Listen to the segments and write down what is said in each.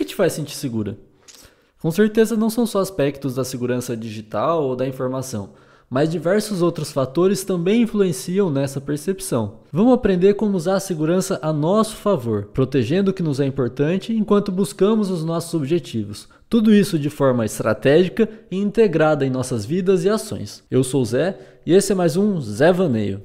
que te faz sentir segura? Com certeza não são só aspectos da segurança digital ou da informação, mas diversos outros fatores também influenciam nessa percepção. Vamos aprender como usar a segurança a nosso favor, protegendo o que nos é importante enquanto buscamos os nossos objetivos. Tudo isso de forma estratégica e integrada em nossas vidas e ações. Eu sou o Zé e esse é mais um Zé Vaneio.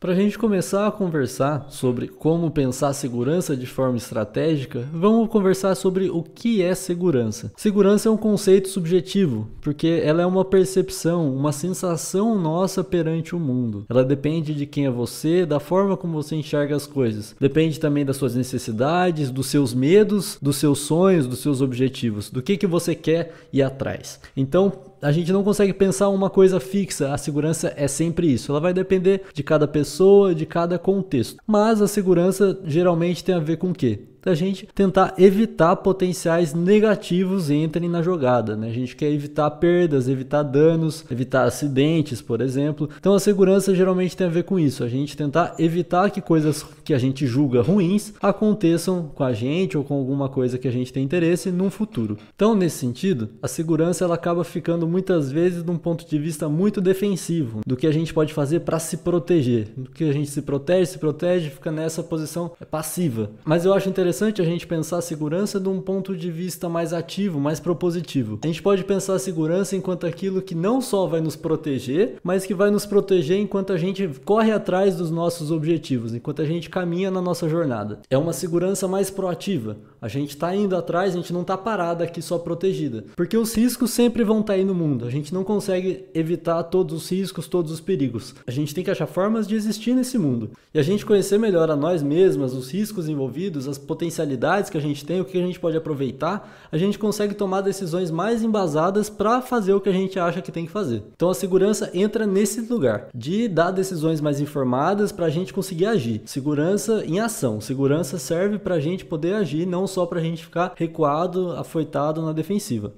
Para a gente começar a conversar sobre como pensar segurança de forma estratégica, vamos conversar sobre o que é segurança. Segurança é um conceito subjetivo, porque ela é uma percepção, uma sensação nossa perante o mundo. Ela depende de quem é você, da forma como você enxerga as coisas. Depende também das suas necessidades, dos seus medos, dos seus sonhos, dos seus objetivos, do que, que você quer ir atrás. Então, a gente não consegue pensar uma coisa fixa. A segurança é sempre isso. Ela vai depender de cada pessoa pessoa, de cada contexto. Mas a segurança geralmente tem a ver com o quê? da gente tentar evitar potenciais negativos entrem na jogada. Né? A gente quer evitar perdas, evitar danos, evitar acidentes, por exemplo. Então a segurança geralmente tem a ver com isso, a gente tentar evitar que coisas que a gente julga ruins aconteçam com a gente ou com alguma coisa que a gente tem interesse num futuro. Então, nesse sentido, a segurança ela acaba ficando muitas vezes de um ponto de vista muito defensivo, do que a gente pode fazer para se proteger, do que a gente se protege, se protege, fica nessa posição passiva. Mas eu acho interessante interessante a gente pensar a segurança de um ponto de vista mais ativo, mais propositivo. A gente pode pensar a segurança enquanto aquilo que não só vai nos proteger, mas que vai nos proteger enquanto a gente corre atrás dos nossos objetivos, enquanto a gente caminha na nossa jornada. É uma segurança mais proativa. A gente está indo atrás, a gente não está parada aqui só protegida. Porque os riscos sempre vão estar tá aí no mundo. A gente não consegue evitar todos os riscos, todos os perigos. A gente tem que achar formas de existir nesse mundo. E a gente conhecer melhor a nós mesmas, os riscos envolvidos, as potencialidades potencialidades que a gente tem, o que a gente pode aproveitar, a gente consegue tomar decisões mais embasadas para fazer o que a gente acha que tem que fazer. Então a segurança entra nesse lugar de dar decisões mais informadas para a gente conseguir agir. Segurança em ação. Segurança serve para a gente poder agir, não só para a gente ficar recuado, afoitado na defensiva.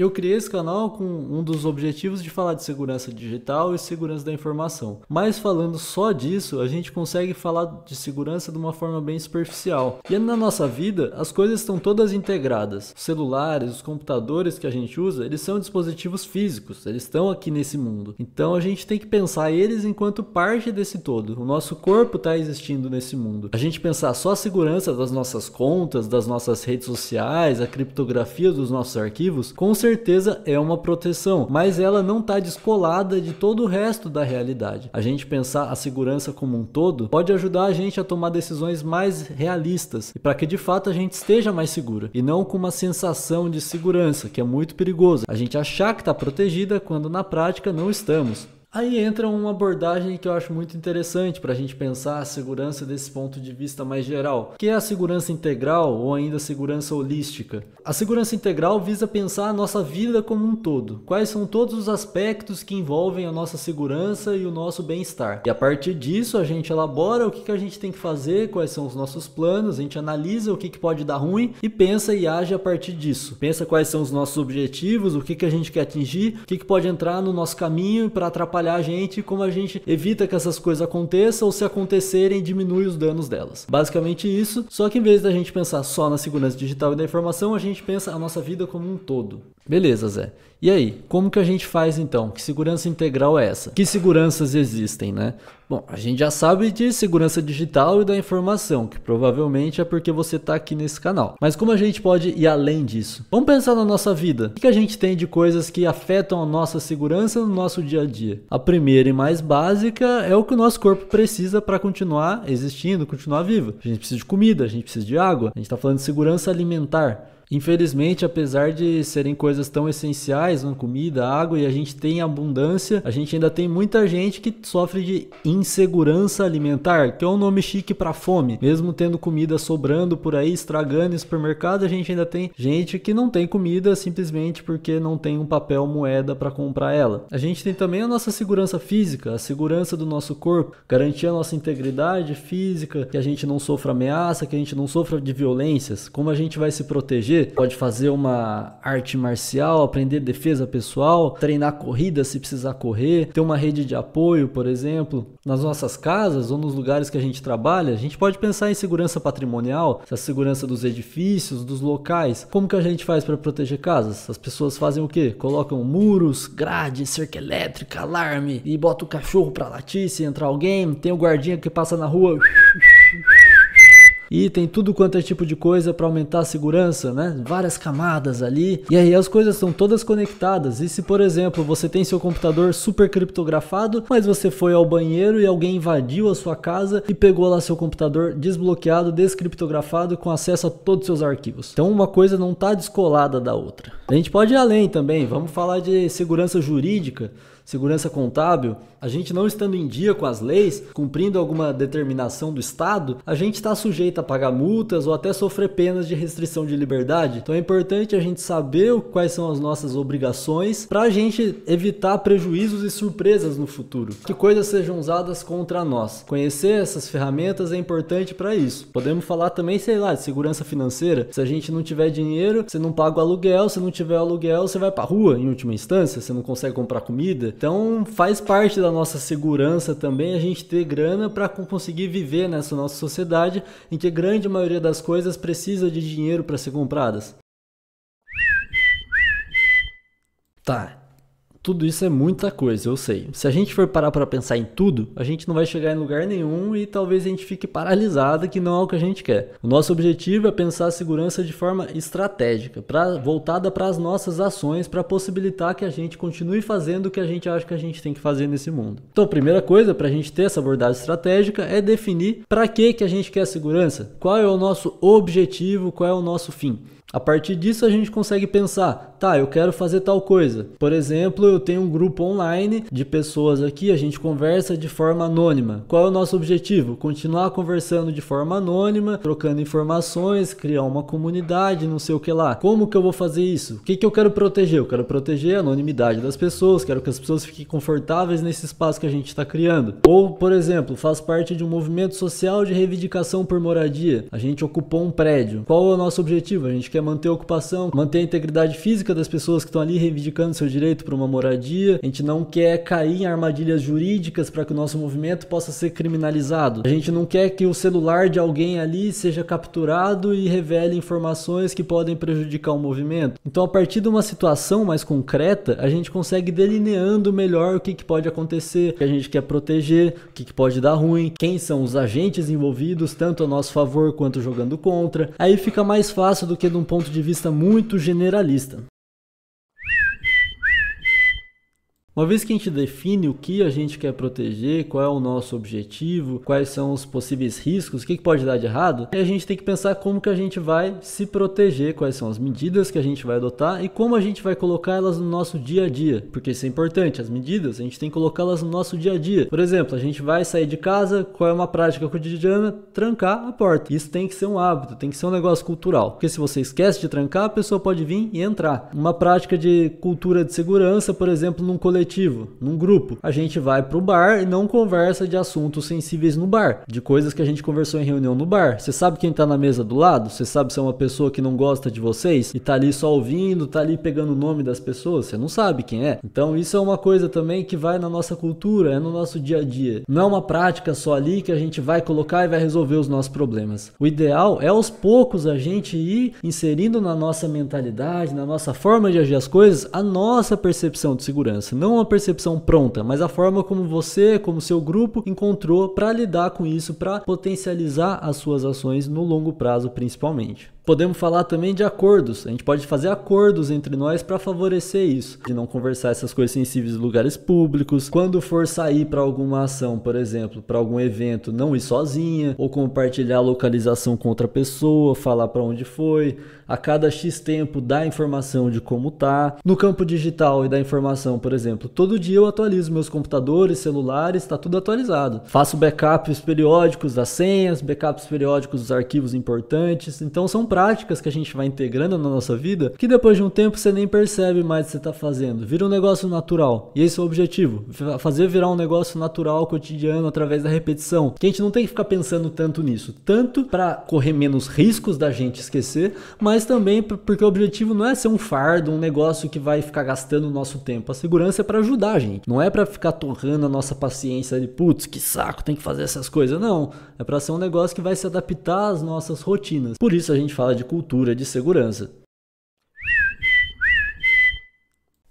Eu criei esse canal com um dos objetivos de falar de segurança digital e segurança da informação. Mas falando só disso, a gente consegue falar de segurança de uma forma bem superficial. E na nossa vida, as coisas estão todas integradas. Os celulares, os computadores que a gente usa, eles são dispositivos físicos, eles estão aqui nesse mundo. Então a gente tem que pensar eles enquanto parte desse todo. O nosso corpo está existindo nesse mundo. A gente pensar só a segurança das nossas contas, das nossas redes sociais, a criptografia dos nossos arquivos, com certeza certeza é uma proteção, mas ela não está descolada de todo o resto da realidade. A gente pensar a segurança como um todo pode ajudar a gente a tomar decisões mais realistas e para que de fato a gente esteja mais segura e não com uma sensação de segurança, que é muito perigoso. A gente achar que está protegida quando na prática não estamos. Aí entra uma abordagem que eu acho muito interessante para a gente pensar a segurança desse ponto de vista mais geral, que é a segurança integral ou ainda a segurança holística. A segurança integral visa pensar a nossa vida como um todo, quais são todos os aspectos que envolvem a nossa segurança e o nosso bem-estar. E a partir disso a gente elabora o que, que a gente tem que fazer, quais são os nossos planos, a gente analisa o que, que pode dar ruim e pensa e age a partir disso. Pensa quais são os nossos objetivos, o que, que a gente quer atingir, o que, que pode entrar no nosso caminho para atrapalhar atrapalhar a gente, como a gente evita que essas coisas aconteçam ou se acontecerem, diminui os danos delas. Basicamente isso, só que em vez da gente pensar só na segurança digital e da informação, a gente pensa a nossa vida como um todo. Beleza, Zé. E aí, como que a gente faz então? Que segurança integral é essa? Que seguranças existem, né? Bom, a gente já sabe de segurança digital e da informação, que provavelmente é porque você está aqui nesse canal. Mas como a gente pode ir além disso? Vamos pensar na nossa vida. O que a gente tem de coisas que afetam a nossa segurança no nosso dia a dia? A primeira e mais básica é o que o nosso corpo precisa para continuar existindo, continuar vivo. A gente precisa de comida, a gente precisa de água. A gente está falando de segurança alimentar. Infelizmente, apesar de serem coisas tão essenciais, uma né, comida, água, e a gente tem abundância, a gente ainda tem muita gente que sofre de insegurança alimentar, que é um nome chique para fome. Mesmo tendo comida sobrando por aí, estragando em supermercado, a gente ainda tem gente que não tem comida simplesmente porque não tem um papel moeda para comprar ela. A gente tem também a nossa segurança física, a segurança do nosso corpo, garantir a nossa integridade física, que a gente não sofra ameaça, que a gente não sofra de violências, como a gente vai se proteger fazer, pode fazer uma arte marcial, aprender defesa pessoal, treinar corrida se precisar correr, ter uma rede de apoio, por exemplo. Nas nossas casas ou nos lugares que a gente trabalha, a gente pode pensar em segurança patrimonial, a segurança dos edifícios, dos locais. Como que a gente faz para proteger casas? As pessoas fazem o quê? Colocam muros, grade, cerca elétrica, alarme e bota o cachorro para latir se entrar alguém, tem o guardinha que passa na rua e tem tudo quanto é tipo de coisa para aumentar a segurança, né? Várias camadas ali. E aí as coisas são todas conectadas. E se, por exemplo, você tem seu computador super criptografado, mas você foi ao banheiro e alguém invadiu a sua casa e pegou lá seu computador desbloqueado, descriptografado, com acesso a todos os seus arquivos. Então uma coisa não está descolada da outra. A gente pode ir além também, vamos falar de segurança jurídica segurança contábil, a gente não estando em dia com as leis, cumprindo alguma determinação do Estado, a gente está sujeito a pagar multas ou até sofrer penas de restrição de liberdade. Então é importante a gente saber quais são as nossas obrigações para a gente evitar prejuízos e surpresas no futuro. Que coisas sejam usadas contra nós. Conhecer essas ferramentas é importante para isso. Podemos falar também, sei lá, de segurança financeira. Se a gente não tiver dinheiro, você não paga o aluguel, se não tiver aluguel, você vai para rua em última instância, você não consegue comprar comida. Então faz parte da nossa segurança também a gente ter grana para conseguir viver nessa nossa sociedade em que a grande maioria das coisas precisa de dinheiro para ser compradas. Tá, tudo isso é muita coisa, eu sei. Se a gente for parar para pensar em tudo, a gente não vai chegar em lugar nenhum e talvez a gente fique paralisada, que não é o que a gente quer. O nosso objetivo é pensar a segurança de forma estratégica, pra, voltada para as nossas ações, para possibilitar que a gente continue fazendo o que a gente acha que a gente tem que fazer nesse mundo. Então, a primeira coisa para a gente ter essa abordagem estratégica é definir para que que a gente quer segurança, qual é o nosso objetivo, qual é o nosso fim. A partir disso a gente consegue pensar, tá, eu quero fazer tal coisa. Por exemplo, eu tenho um grupo online de pessoas aqui, a gente conversa de forma anônima. Qual é o nosso objetivo? Continuar conversando de forma anônima, trocando informações, criar uma comunidade, não sei o que lá. Como que eu vou fazer isso? O que, que eu quero proteger? Eu quero proteger a anonimidade das pessoas, quero que as pessoas fiquem confortáveis nesse espaço que a gente está criando. Ou, por exemplo, faz parte de um movimento social de reivindicação por moradia. A gente ocupou um prédio. Qual é o nosso objetivo? A gente quer é manter a ocupação, manter a integridade física das pessoas que estão ali reivindicando seu direito para uma moradia. A gente não quer cair em armadilhas jurídicas para que o nosso movimento possa ser criminalizado. A gente não quer que o celular de alguém ali seja capturado e revele informações que podem prejudicar o movimento. Então, a partir de uma situação mais concreta, a gente consegue delineando melhor o que, que pode acontecer, o que a gente quer proteger, o que, que pode dar ruim, quem são os agentes envolvidos, tanto a nosso favor quanto jogando contra. Aí fica mais fácil do que num ponto de vista muito generalista. Uma vez que a gente define o que a gente quer proteger, qual é o nosso objetivo, quais são os possíveis riscos, o que pode dar de errado, a gente tem que pensar como que a gente vai se proteger, quais são as medidas que a gente vai adotar e como a gente vai colocar elas no nosso dia a dia, porque isso é importante. As medidas a gente tem que colocá-las no nosso dia a dia. Por exemplo, a gente vai sair de casa, qual é uma prática cotidiana? Trancar a porta. Isso tem que ser um hábito, tem que ser um negócio cultural, porque se você esquece de trancar, a pessoa pode vir e entrar. Uma prática de cultura de segurança, por exemplo, num coletivo coletivo, num grupo. A gente vai pro bar e não conversa de assuntos sensíveis no bar, de coisas que a gente conversou em reunião no bar. Você sabe quem tá na mesa do lado? Você sabe se é uma pessoa que não gosta de vocês e tá ali só ouvindo, tá ali pegando o nome das pessoas? Você não sabe quem é. Então isso é uma coisa também que vai na nossa cultura, é no nosso dia a dia. Não é uma prática só ali que a gente vai colocar e vai resolver os nossos problemas. O ideal é aos poucos a gente ir inserindo na nossa mentalidade, na nossa forma de agir as coisas, a nossa percepção de segurança. Não uma percepção pronta, mas a forma como você, como seu grupo encontrou para lidar com isso, para potencializar as suas ações no longo prazo principalmente. Podemos falar também de acordos. A gente pode fazer acordos entre nós para favorecer isso, de não conversar essas coisas sensíveis em lugares públicos. Quando for sair para alguma ação, por exemplo, para algum evento, não ir sozinha ou compartilhar a localização com outra pessoa, falar para onde foi. A cada X tempo dar informação de como tá. No campo digital e da informação, por exemplo, todo dia eu atualizo meus computadores, celulares, está tudo atualizado. Faço backups periódicos das senhas, backups periódicos dos arquivos importantes. Então são práticas práticas que a gente vai integrando na nossa vida que depois de um tempo você nem percebe mais que você está fazendo. Vira um negócio natural. E esse é o objetivo: fazer virar um negócio natural, cotidiano, através da repetição. Que a gente não tem que ficar pensando tanto nisso. Tanto para correr menos riscos da gente esquecer, mas também porque o objetivo não é ser um fardo, um negócio que vai ficar gastando o nosso tempo. A segurança é para ajudar a gente. Não é para ficar torrando a nossa paciência de putz, que saco, tem que fazer essas coisas. Não. É para ser um negócio que vai se adaptar às nossas rotinas. Por isso a gente fala fala de cultura de segurança.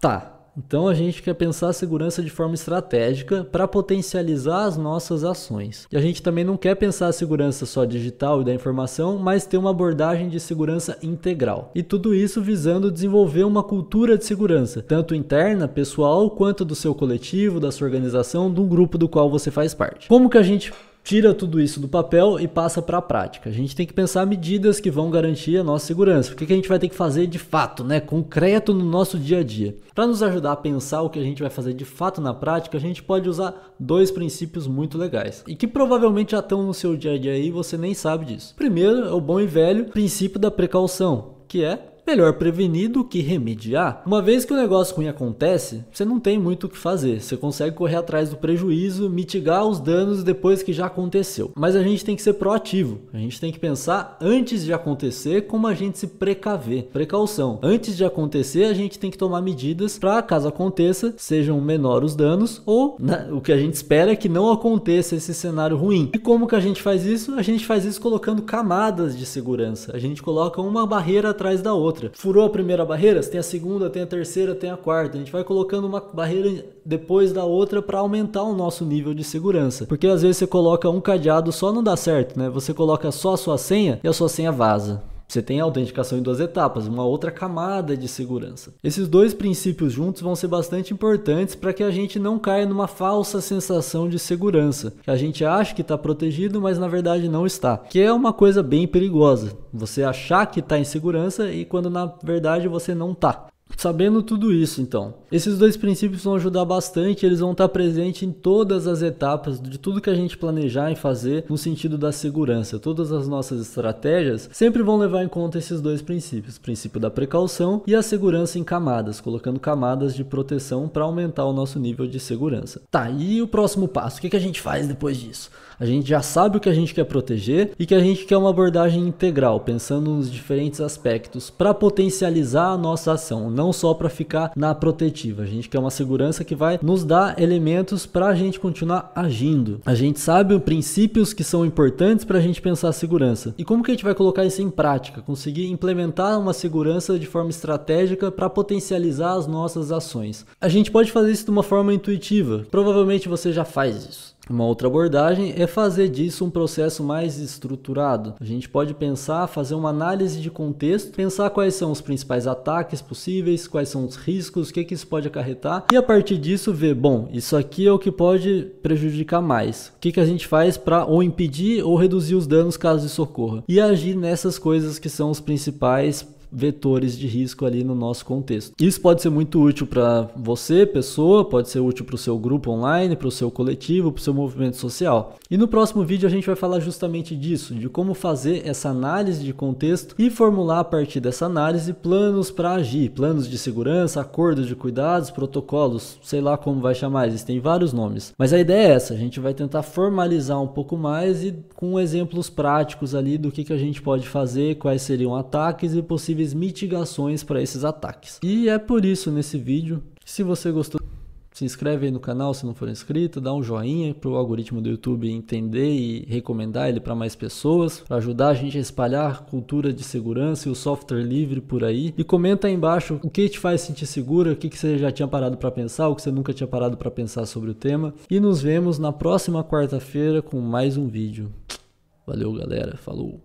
Tá, então a gente quer pensar a segurança de forma estratégica para potencializar as nossas ações. E a gente também não quer pensar a segurança só digital e da informação, mas ter uma abordagem de segurança integral. E tudo isso visando desenvolver uma cultura de segurança, tanto interna, pessoal, quanto do seu coletivo, da sua organização, de um grupo do qual você faz parte. Como que a gente tira tudo isso do papel e passa para a prática. A gente tem que pensar medidas que vão garantir a nossa segurança. O que, que a gente vai ter que fazer de fato, né? Concreto no nosso dia a dia. Para nos ajudar a pensar o que a gente vai fazer de fato na prática, a gente pode usar dois princípios muito legais e que provavelmente já estão no seu dia a dia e você nem sabe disso. Primeiro é o bom e velho princípio da precaução, que é melhor prevenir do que remediar. Uma vez que o negócio ruim acontece, você não tem muito o que fazer. Você consegue correr atrás do prejuízo, mitigar os danos depois que já aconteceu. Mas a gente tem que ser proativo. A gente tem que pensar antes de acontecer como a gente se precaver. Precaução. Antes de acontecer, a gente tem que tomar medidas para caso aconteça, sejam menores os danos ou né, o que a gente espera é que não aconteça esse cenário ruim. E como que a gente faz isso? A gente faz isso colocando camadas de segurança. A gente coloca uma barreira atrás da outra outra. Furou a primeira barreira, tem a segunda, tem a terceira, tem a quarta. A gente vai colocando uma barreira depois da outra para aumentar o nosso nível de segurança. Porque às vezes você coloca um cadeado só não dá certo, né? Você coloca só a sua senha e a sua senha vaza. Você tem a autenticação em duas etapas, uma outra camada de segurança. Esses dois princípios juntos vão ser bastante importantes para que a gente não caia numa falsa sensação de segurança, que a gente acha que está protegido, mas na verdade não está, que é uma coisa bem perigosa. Você achar que está em segurança e quando na verdade você não está. Sabendo tudo isso, então, esses dois princípios vão ajudar bastante, eles vão estar presentes em todas as etapas de tudo que a gente planejar em fazer no sentido da segurança. Todas as nossas estratégias sempre vão levar em conta esses dois princípios: o princípio da precaução e a segurança em camadas, colocando camadas de proteção para aumentar o nosso nível de segurança. Tá, e o próximo passo? O que a gente faz depois disso? A gente já sabe o que a gente quer proteger e que a gente quer uma abordagem integral, pensando nos diferentes aspectos para potencializar a nossa ação, não só para ficar na protetiva. A gente quer uma segurança que vai nos dar elementos para a gente continuar agindo. A gente sabe os princípios que são importantes para a gente pensar a segurança. E como que a gente vai colocar isso em prática? Conseguir implementar uma segurança de forma estratégica para potencializar as nossas ações. A gente pode fazer isso de uma forma intuitiva. Provavelmente você já faz isso. Uma outra abordagem é fazer disso um processo mais estruturado. A gente pode pensar, fazer uma análise de contexto, pensar quais são os principais ataques possíveis, quais são os riscos, o que, é que isso pode acarretar, e a partir disso ver, bom, isso aqui é o que pode prejudicar mais. O que, que a gente faz para ou impedir ou reduzir os danos caso isso ocorra. E agir nessas coisas que são os principais vetores de risco ali no nosso contexto. Isso pode ser muito útil para você, pessoa, pode ser útil para o seu grupo online, para o seu coletivo, para o seu movimento social. E no próximo vídeo a gente vai falar justamente disso, de como fazer essa análise de contexto e formular a partir dessa análise planos para agir, planos de segurança, acordos de cuidados, protocolos, sei lá como vai chamar, existem vários nomes. Mas a ideia é essa, a gente vai tentar formalizar um pouco mais e com exemplos práticos ali do que, que a gente pode fazer, quais seriam ataques e possíveis possíveis mitigações para esses ataques. E é por isso nesse vídeo. Se você gostou, se inscreve aí no canal se não for inscrito, dá um joinha para o algoritmo do YouTube entender e recomendar ele para mais pessoas, para ajudar a gente a espalhar cultura de segurança e o software livre por aí. E comenta aí embaixo o que te faz sentir segura, o que, que você já tinha parado para pensar, o que você nunca tinha parado para pensar sobre o tema. E nos vemos na próxima quarta-feira com mais um vídeo. Valeu, galera. Falou.